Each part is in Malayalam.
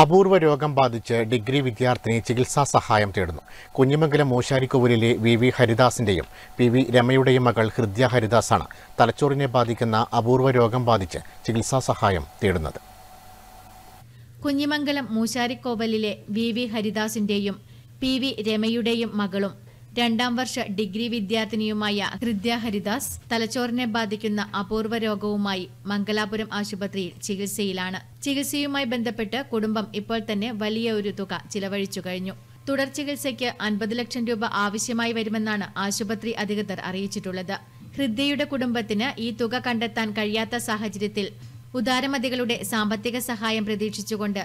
അപൂർവ രോഗം ബാധിച്ച് ഡിഗ്രി വിദ്യാർത്ഥിനി ചികിത്സാ സഹായം തേടുന്നു കുഞ്ഞിമംഗലം മൂശാരിക്കോവിലെ വി വി ഹരിദാസിന്റെയും പി വി രമയുടെയും മകൾ ഹൃദ്യ ഹരിദാസാണ് തലച്ചോറിനെ ബാധിക്കുന്ന അപൂർവ രോഗം ബാധിച്ച് ചികിത്സാ സഹായം തേടുന്നത് കുഞ്ഞിമംഗലം മൂശാരിക്കോവലിലെ വി വി ഹരിദാസിന്റെയും പി വി രമയുടെയും മകളും രണ്ടാം വർഷ ഡിഗ്രി വിദ്യാർത്ഥിനിയുമായ ഹൃദ്യ ഹരിദാസ് തലച്ചോറിനെ ബാധിക്കുന്ന അപൂർവ രോഗവുമായി മംഗലാപുരം ആശുപത്രിയിൽ ചികിത്സയിലാണ് ചികിത്സയുമായി ബന്ധപ്പെട്ട് കുടുംബം ഇപ്പോൾ തന്നെ വലിയ ഒരു തുക ചിലവഴിച്ചു കഴിഞ്ഞു തുടർ ചികിത്സയ്ക്ക് അൻപത് ലക്ഷം രൂപ ആവശ്യമായി വരുമെന്നാണ് ആശുപത്രി അധികൃതർ അറിയിച്ചിട്ടുള്ളത് ഹൃദ്യയുടെ കുടുംബത്തിന് ഈ തുക കണ്ടെത്താൻ കഴിയാത്ത സാഹചര്യത്തിൽ ഉദാരമതികളുടെ സാമ്പത്തിക സഹായം പ്രതീക്ഷിച്ചുകൊണ്ട്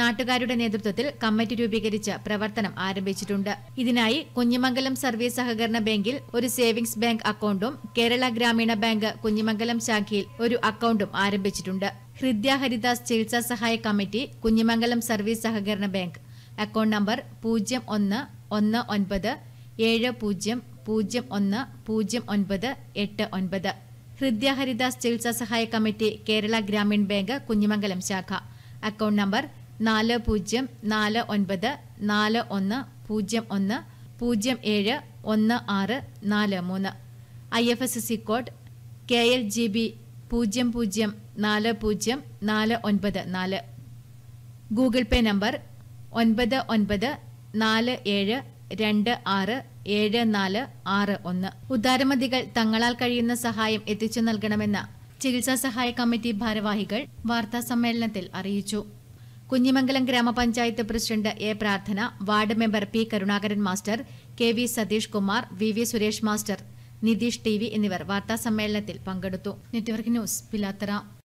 നാട്ടുകാരുടെ നേതൃത്വത്തിൽ കമ്മിറ്റി രൂപീകരിച്ച് പ്രവർത്തനം ആരംഭിച്ചിട്ടുണ്ട് ഇതിനായി കുഞ്ഞിമംഗലം സർവീസ് സഹകരണ ബാങ്കിൽ ഒരു സേവിംഗ്സ് ബാങ്ക് അക്കൌണ്ടും കേരള ഗ്രാമീണ ബാങ്ക് കുഞ്ഞിമംഗലം ശാഖയിൽ ഒരു അക്കൌണ്ടും ആരംഭിച്ചിട്ടുണ്ട് ഹൃദ്യഹരിദാസ് ഹരിദാസ് ചികിത്സാ സഹായ കമ്മിറ്റി കുഞ്ഞിമംഗലം സർവീസ് സഹകരണ ബാങ്ക് അക്കൌണ്ട് നമ്പർ പൂജ്യം ഒന്ന് ഒന്ന് ഒൻപത് ഏഴ് പൂജ്യം പൂജ്യം ഒന്ന് പൂജ്യം ഒൻപത് എട്ട് ഒൻപത് ഹൃദ്യ ഹരിദാസ് ചികിത്സാ സഹായ കമ്മിറ്റി കേരള ഗ്രാമീൺ ബാങ്ക് കുഞ്ഞിമംഗലം ശാഖ അക്കൌണ്ട് നമ്പർ നാല് പൂജ്യം നാല് ഒൻപത് നാല് ഒന്ന് പൂജ്യം ഒന്ന് പൂജ്യം ഏഴ് ഒന്ന് ആറ് നാല് മൂന്ന് I F S C code K L G B പൂജ്യം പൂജ്യം നാല് പൂജ്യം നാല് ഒൻപത് നാല് ഗൂഗിൾ പേ നമ്പർ ഒൻപത് ഒൻപത് നാല് ഏഴ് രണ്ട് ആറ് ഏഴ് നാല് ആറ് ഒന്ന് ഉദാരമതികൾ തങ്ങളാൽ കഴിയുന്ന സഹായം എത്തിച്ചു നൽകണമെന്ന് ചികിത്സാ സഹായ കമ്മിറ്റി ഭാരവാഹികൾ വാർത്താ സമ്മേളനത്തിൽ അറിയിച്ചു കുഞ്ഞിമംഗലം ഗ്രാമപഞ്ചായത്ത് president A Prarthana ward member P Karunakaran master K V Satheesh Kumar V V Suresh master Nitheesh T V എന്നിവർ വാർത്താസമ്മേളനത്തിൽ പങ്കെടുത്തു നെറ്റ്വർക്ക് ന്യൂസ് പിലാത്തറ